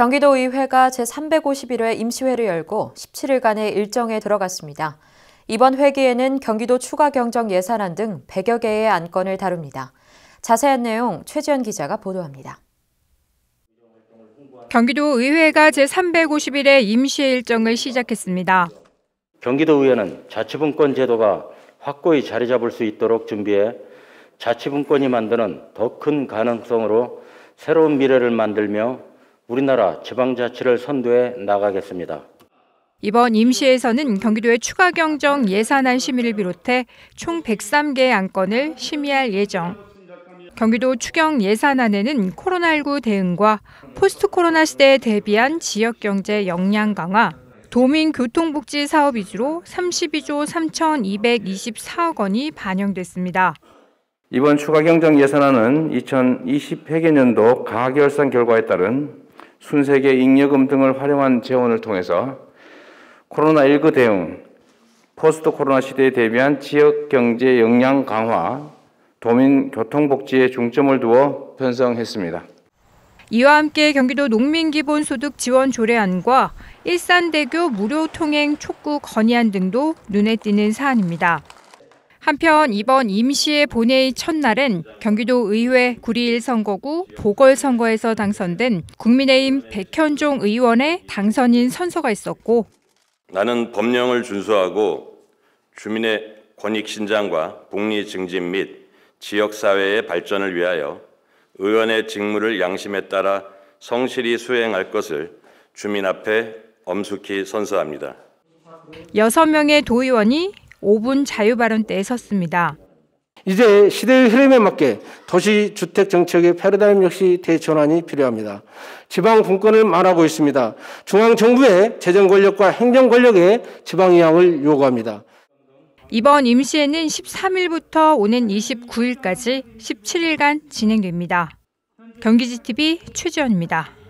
경기도의회가 제351회 임시회를 열고 17일간의 일정에 들어갔습니다. 이번 회기에는 경기도 추가경정 예산안 등 100여 개의 안건을 다룹니다. 자세한 내용 최지연 기자가 보도합니다. 경기도 의회가 제351회 임시회 일정을 시작했습니다. 경기도 의회는 자치분권 제도가 확고히 자리 잡을 수 있도록 준비해 자치분권이 만드는 더 큰 가능성으로 새로운 미래를 만들며 우리나라 지방자치를 선도해 나가겠습니다. 이번 임시에서는 경기도의 추가 경정 예산안 심의를 비롯해 총1 0 3개 안건을 심의할 예정. 경기도 추경 예산안에는 코로나19 대응과 포스트 코로나 시대에 대비한 지역 경제 역량 강화, 도민 교통복지 사업 위주로 32조 3,224억 원이 반영됐습니다. 이번 추가 경정 예산안은 2020 회계년도 가결산 결과에 따른 순세계 잉여금 등을 활용한 재원을 통해서 코로나19 대응, 포스트 코로나 시대에 대비한 지역 경제 역량 강화, 도민 교통 복지에 중점을 두어 편성했습니다. 이와 함께 경기도 농민기본소득 지원 조례안과 일산대교 무료 통행 촉구 건의안 등도 눈에 띄는 사안입니다. 한편 이번 임시회 본회의 첫날은 경기도 의회 구리일 선거구 보궐선거에서 당선된 국민의힘 백현종 의원의 당선인 선서가 있었고 나는 법령을 준수하고 주민의 권익 신장과 복리 증진 및 지역사회의 발전을 위하여 의원의 직무를 양심에 따라 성실히 수행할 것을 주민 앞에 엄숙히 선서합니다. 6명의 도의원이 5분 자유 발언 때에 섰습니다. 이제 시대의 흐름에 맞게 도시 주택 정책의 패러다임 역시 대전환이 필요합니다. 지방 분권을 말하고 있습니다. 중앙 정부의 재정 권력과 행정 권력의 지방 이양을 요구합니다. 이번 임시회는 13일부터 오는 29일까지 17일간 진행됩니다. 경기지TV 최지연입니다.